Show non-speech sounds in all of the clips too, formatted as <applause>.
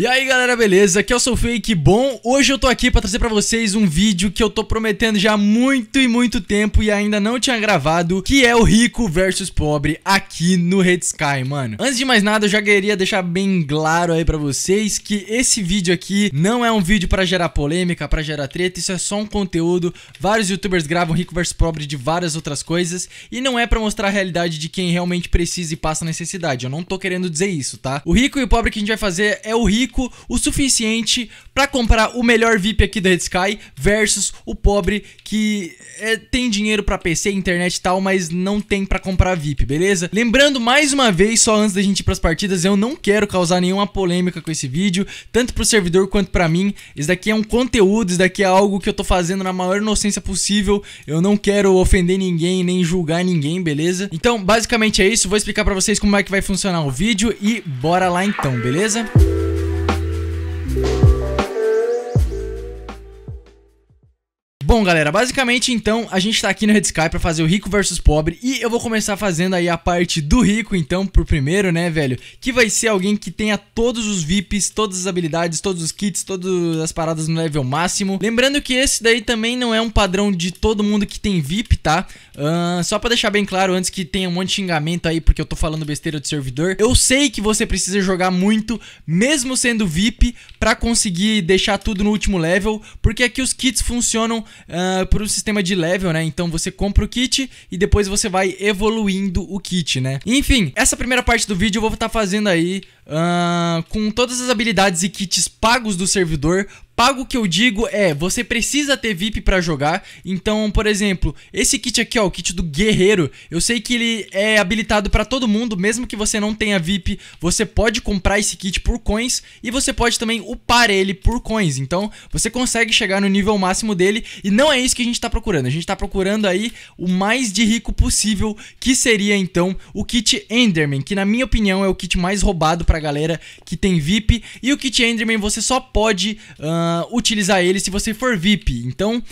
E aí galera, beleza? Aqui é o Sou Fake Bom. Hoje eu tô aqui pra trazer pra vocês um vídeo que eu tô prometendo já há muito e muito tempo e ainda não tinha gravado, que é o rico versus pobre aqui no Red Sky, mano. Antes de mais nada, eu já queria deixar bem claro aí pra vocês que esse vídeo aqui não é um vídeo pra gerar polêmica, pra gerar treta, isso é só um conteúdo. Vários youtubers gravam rico versus pobre de várias outras coisas e não é pra mostrar a realidade de quem realmente precisa e passa necessidade. Eu não tô querendo dizer isso, tá? O rico e o pobre que a gente vai fazer é o rico rico o suficiente para comprar o melhor VIP aqui da Red Sky versus o pobre que é, tem dinheiro para PC, internet e tal, mas não tem para comprar VIP, beleza? Lembrando mais uma vez, só antes da gente ir pras partidas, eu não quero causar nenhuma polêmica com esse vídeo, tanto pro servidor quanto para mim. Isso daqui é um conteúdo, isso daqui é algo que eu tô fazendo na maior inocência possível. Eu não quero ofender ninguém, nem julgar ninguém, beleza? Então, basicamente é isso. Vou explicar para vocês como é que vai funcionar o vídeo e bora lá então, beleza? thank you Bom, galera, basicamente então a gente tá aqui no Red Sky pra fazer o rico versus pobre e eu vou começar fazendo aí a parte do rico então, por primeiro, né, velho? Que vai ser alguém que tenha todos os VIPs, todas as habilidades, todos os kits, todas as paradas no level máximo. Lembrando que esse daí também não é um padrão de todo mundo que tem VIP, tá? Uh, só pra deixar bem claro antes que tenha um monte de xingamento aí porque eu tô falando besteira de servidor. Eu sei que você precisa jogar muito, mesmo sendo VIP, pra conseguir deixar tudo no último level, porque aqui os kits funcionam uh, um sistema de level, né? Então você compra o kit e depois você vai evoluindo o kit, né? Enfim, essa primeira parte do vídeo eu vou estar tá fazendo aí uh, com todas as habilidades e kits pagos do servidor Pago que eu digo é, você precisa ter VIP para jogar. Então, por exemplo, esse kit aqui, ó, o kit do guerreiro, eu sei que ele é habilitado para todo mundo, mesmo que você não tenha VIP, você pode comprar esse kit por coins e você pode também upar ele por coins. Então, você consegue chegar no nível máximo dele e não é isso que a gente tá procurando. A gente tá procurando aí o mais de rico possível, que seria então o kit Enderman, que na minha opinião é o kit mais roubado pra galera que tem VIP. E o kit Enderman você só pode uh, uh, utilizar ele se você for VIP. Então, uh,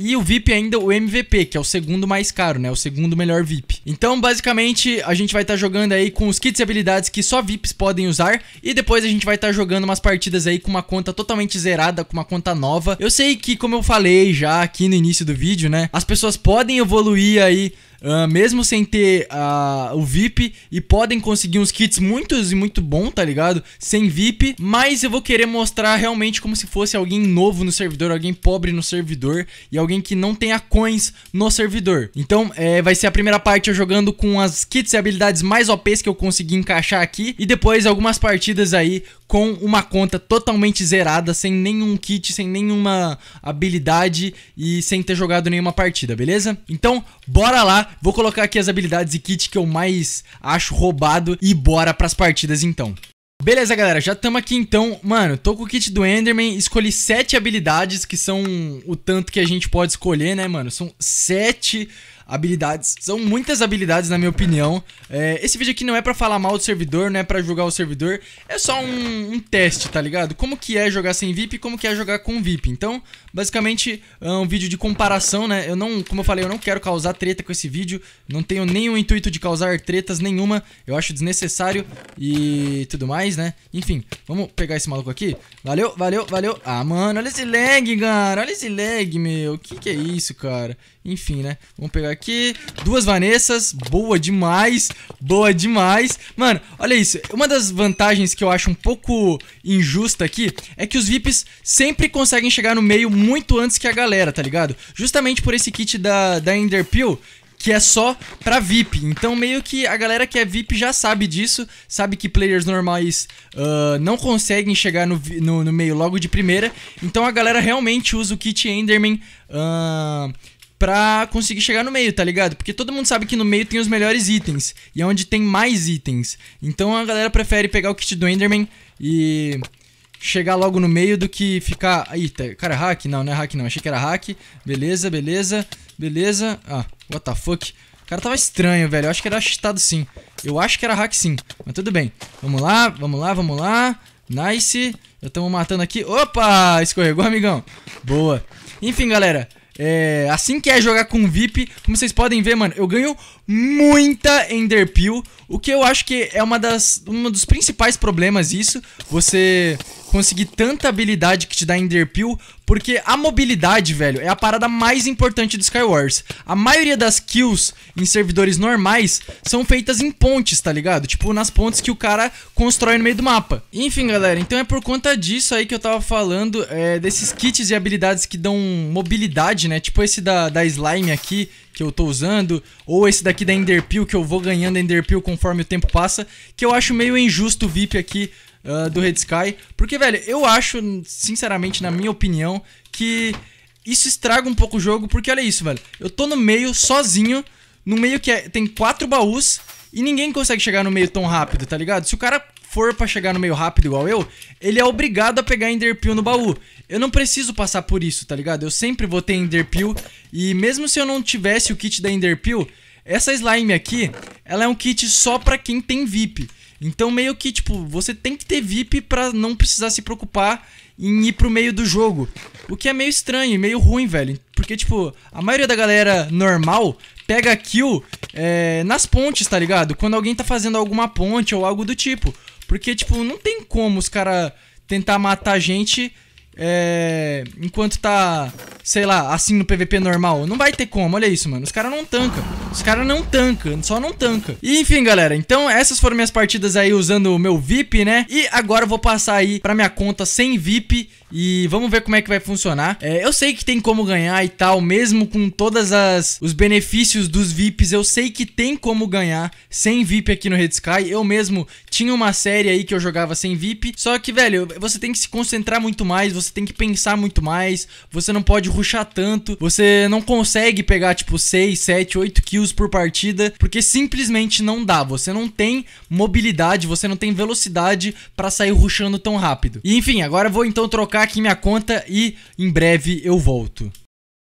e o VIP ainda o MVP, que é o segundo mais caro, né? O segundo melhor VIP. Então, basicamente, a gente vai estar tá jogando aí com os kits e habilidades que só VIPs podem usar. E depois a gente vai estar tá jogando umas partidas aí com uma conta totalmente zerada, com uma conta nova. Eu sei que, como eu falei já aqui no início do vídeo, né? As pessoas podem evoluir aí Uh, mesmo sem ter uh, o VIP e podem conseguir uns kits muitos e muito bom, tá ligado? Sem VIP, mas eu vou querer mostrar realmente como se fosse alguém novo no servidor, alguém pobre no servidor e alguém que não tenha coins no servidor. Então, é, vai ser a primeira parte eu jogando com as kits e habilidades mais OPs que eu consegui encaixar aqui e depois algumas partidas aí com uma conta totalmente zerada, sem nenhum kit, sem nenhuma habilidade e sem ter jogado nenhuma partida, beleza? Então, bora lá vou colocar aqui as habilidades e kit que eu mais acho roubado e bora pras partidas então. Beleza, galera, já estamos aqui então. Mano, tô com o kit do Enderman, escolhi sete habilidades, que são o tanto que a gente pode escolher, né, mano? São sete habilidades. São muitas habilidades, na minha opinião. É, esse vídeo aqui não é pra falar mal do servidor, não é pra julgar o servidor. É só um, um, teste, tá ligado? Como que é jogar sem VIP e como que é jogar com VIP. Então, basicamente, é um vídeo de comparação, né? Eu não, como eu falei, eu não quero causar treta com esse vídeo. Não tenho nenhum intuito de causar tretas nenhuma. Eu acho desnecessário e tudo mais, né? Enfim, vamos pegar esse maluco aqui. Valeu, valeu, valeu. Ah, mano, olha esse lag, cara. Olha esse lag, meu. que que é isso, cara? Enfim, né? Vamos pegar aqui aqui. Duas Vanessas, boa demais, boa demais. Mano, olha isso. Uma das vantagens que eu acho um pouco injusta aqui é que os VIPs sempre conseguem chegar no meio muito antes que a galera, tá ligado? Justamente por esse kit da, da Ender que é só pra VIP. Então, meio que a galera que é VIP já sabe disso, sabe que players normais uh, não conseguem chegar no, no, no, meio logo de primeira. Então, a galera realmente usa o kit Enderman. Uh, pra conseguir chegar no meio, tá ligado? Porque todo mundo sabe que no meio tem os melhores itens. E é onde tem mais itens. Então a galera prefere pegar o kit do Enderman e chegar logo no meio do que ficar... Aí, tá, cara, é hack? Não, não é hack não. Achei que era hack. Beleza, beleza, beleza. Ah, what the fuck? O cara tava estranho, velho. Eu acho que era cheatado sim. Eu acho que era hack sim. Mas tudo bem. Vamos lá, vamos lá, vamos lá. Nice. Já estamos matando aqui. Opa! Escorregou, amigão. Boa. Enfim, galera. É, assim que é jogar com VIP, como vocês podem ver, mano, eu ganho muita Enderpeel, o que eu acho que é uma das, um dos principais problemas isso, você conseguir tanta habilidade que te dá Ender porque a mobilidade, velho, é a parada mais importante do Skywars. A maioria das kills em servidores normais são feitas em pontes, tá ligado? Tipo, nas pontes que o cara constrói no meio do mapa. Enfim, galera, então é por conta disso aí que eu tava falando, é, desses kits e habilidades que dão mobilidade, né? Tipo esse da, da Slime aqui, que eu tô usando, ou esse daqui da Enderpeel, que eu vou ganhando Enderpeel conforme o tempo passa, que eu acho meio injusto o VIP aqui ah, do Red Sky. Porque, velho, eu acho, sinceramente, na minha opinião, que isso estraga um pouco o jogo. Porque olha isso, velho. Eu tô no meio, sozinho. No meio que é, tem quatro baús. E ninguém consegue chegar no meio tão rápido, tá ligado? Se o cara for para chegar no meio rápido igual eu, ele é obrigado a pegar Enderpeel no baú. Eu não preciso passar por isso, tá ligado? Eu sempre vou ter Enderpeel e mesmo se eu não tivesse o kit da Enderpeel, essa slime aqui, ela é um kit só pra quem tem VIP. Então, meio que, tipo, você tem que ter VIP pra não precisar se preocupar em ir pro meio do jogo. O que é meio estranho e meio ruim, velho. Porque, tipo, a maioria da galera normal pega kill é, nas pontes, tá ligado? Quando alguém tá fazendo alguma ponte ou algo do tipo. Porque, tipo, não tem como os caras tentar matar a gente é, enquanto tá, sei lá, assim no PVP normal. Não vai ter como, olha isso, mano. Os caras não tanca. Os caras não tanca, só não tanca. E enfim, galera, então essas foram minhas partidas aí usando o meu VIP, né? E agora eu vou passar aí pra minha conta sem VIP e vamos ver como é que vai funcionar. É, eu sei que tem como ganhar e tal, mesmo com todas as os benefícios dos VIPs, eu sei que tem como ganhar sem VIP aqui no Red Sky. Eu mesmo tinha uma série aí que eu jogava sem VIP, só que, velho, você tem que se concentrar muito mais, você tem que pensar muito mais, você não pode ruxar tanto, você não consegue pegar tipo 6, 7, 8 kills por partida, porque simplesmente não dá. Você não tem mobilidade, você não tem velocidade para sair ruxando tão rápido. E enfim, agora vou então trocar aqui minha conta e em breve eu volto.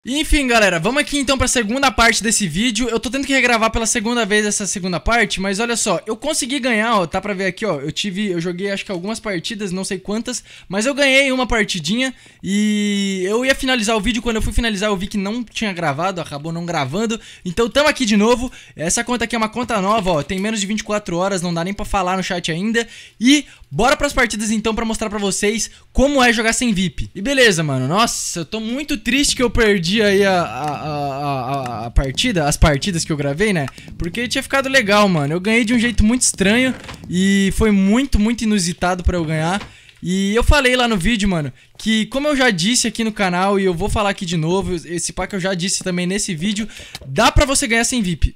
Enfim, galera, vamos aqui então para a segunda parte desse vídeo. Eu tô tendo que regravar pela segunda vez essa segunda parte, mas olha só, eu consegui ganhar, ó, tá para ver aqui, ó. Eu tive, eu joguei acho que algumas partidas, não sei quantas, mas eu ganhei uma partidinha e eu ia finalizar o vídeo, quando eu fui finalizar eu vi que não tinha gravado, acabou não gravando. Então tamo aqui de novo. Essa conta aqui é uma conta nova, ó, tem menos de 24 horas, não dá nem para falar no chat ainda. E bora para as partidas então para mostrar para vocês como é jogar sem VIP. E beleza, mano. Nossa, eu tô muito triste que eu perdi dia aí a, a, a, a, partida, as partidas que eu gravei, né? Porque tinha ficado legal, mano. Eu ganhei de um jeito muito estranho e foi muito, muito inusitado para eu ganhar. E eu falei lá no vídeo, mano, que como eu já disse aqui no canal e eu vou falar aqui de novo, esse pack eu já disse também nesse vídeo, dá pra você ganhar sem VIP.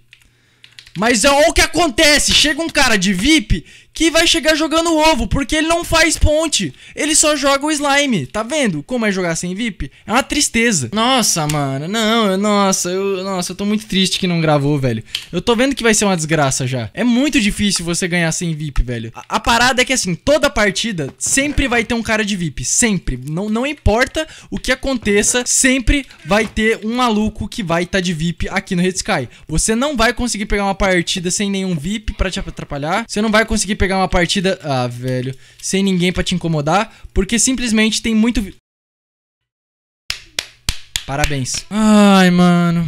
Mas é o que acontece, chega um cara de VIP que vai chegar jogando o ovo, porque ele não faz ponte. Ele só joga o slime. Tá vendo como é jogar sem VIP? É uma tristeza. Nossa, mano. Não, eu, nossa, eu, nossa, eu tô muito triste que não gravou, velho. Eu tô vendo que vai ser uma desgraça já. É muito difícil você ganhar sem VIP, velho. A, a parada é que assim, toda partida sempre vai ter um cara de VIP, sempre. Não, não importa o que aconteça, sempre vai ter um maluco que vai estar tá de VIP aqui no Red Sky. Você não vai conseguir pegar uma partida sem nenhum VIP para te atrapalhar. Você não vai conseguir pegar pegar uma partida. Ah, velho. Sem ninguém para te incomodar. Porque simplesmente tem muito. Parabéns. Ai, mano.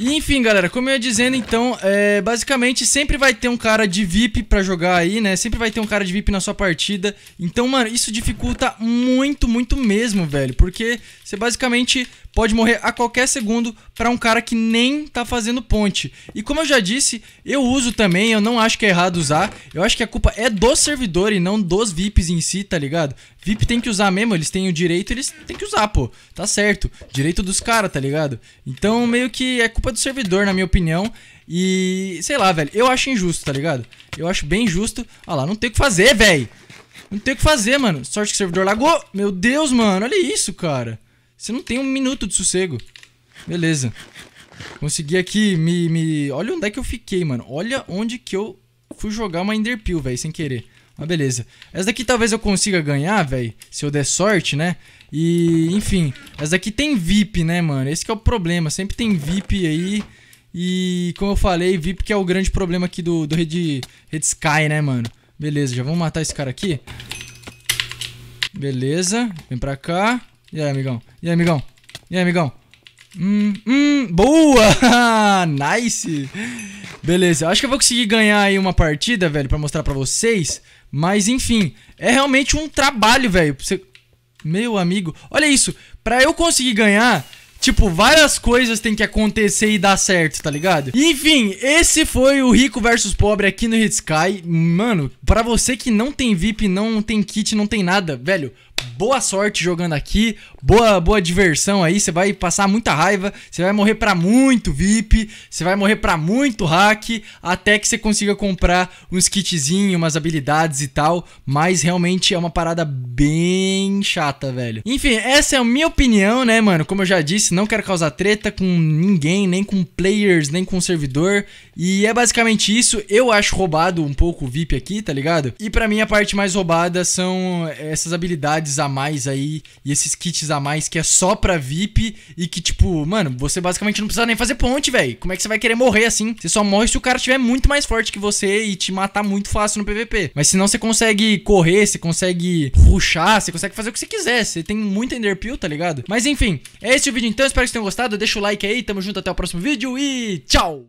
enfim, galera, como eu ia dizendo, então, é, basicamente sempre vai ter um cara de VIP para jogar aí, né? Sempre vai ter um cara de VIP na sua partida. Então, mano, isso dificulta muito, muito mesmo, velho. Porque você basicamente pode morrer a qualquer segundo para um cara que nem tá fazendo ponte. E como eu já disse, eu uso também, eu não acho que é errado usar. Eu acho que a culpa é do servidor e não dos VIPs em si, tá ligado? VIP tem que usar mesmo, eles têm o direito, eles têm que usar, pô. Tá certo. Direito dos caras, tá ligado? Então, meio que é culpa do servidor, na minha opinião. E, sei lá, velho, eu acho injusto, tá ligado? Eu acho bem injusto. Olha lá, não tem o que fazer, velho. Não tem o que fazer, mano. Sorte que o servidor lagou. Meu Deus, mano, olha isso, cara. Você não tem um minuto de sossego. Beleza. Consegui aqui me, me. Olha onde é que eu fiquei, mano. Olha onde que eu fui jogar uma Enderpeel, velho, sem querer. Mas beleza. Essa daqui talvez eu consiga ganhar, velho. Se eu der sorte, né? E, enfim. Essa daqui tem VIP, né, mano? Esse é o problema. Sempre tem VIP aí. E, como eu falei, VIP que é o grande problema aqui do, do Red, Red Sky, né, mano? Beleza, já vamos matar esse cara aqui. Beleza. Vem pra cá. E aí, amigão? E aí, amigão? E aí, amigão? Hum, hum, boa! <laughs> nice! Beleza, acho que eu vou conseguir ganhar aí uma partida, velho, pra mostrar pra vocês. Mas, enfim, é realmente um trabalho, velho. Você... Meu amigo, olha isso. Pra eu conseguir ganhar, Tipo, várias coisas tem que acontecer e dar certo, tá ligado? Enfim, esse foi o Rico versus Pobre aqui no Hit Sky. Mano, pra você que não tem VIP, não tem kit, não tem nada, velho, boa sorte jogando aqui, boa boa diversão aí, você vai passar muita raiva, você vai morrer para muito VIP, você vai morrer para muito hack, até que você consiga comprar uns kitzinhos, umas habilidades e tal, mas realmente é uma parada bem chata, velho. Enfim, essa é a minha opinião, né, mano? Como eu já disse, não quero causar treta com ninguém, nem com players, nem com servidor, e é basicamente isso. Eu acho roubado um pouco o VIP aqui, tá ligado? E para mim a parte mais roubada são essas habilidades a mais aí e esses kits a mais que é só pra VIP e que, tipo, mano, você basicamente não precisa nem fazer ponte, velho. Como é que você vai querer morrer assim? Você só morre se o cara tiver muito mais forte que você e te matar muito fácil no PVP. Mas se não você consegue correr, você consegue ruxar, você consegue fazer o que você quiser. Você tem muito enderpeel, tá ligado? Mas enfim, é esse o vídeo então. Espero que vocês tenham gostado. Deixa o like aí, tamo junto, até o próximo vídeo e tchau!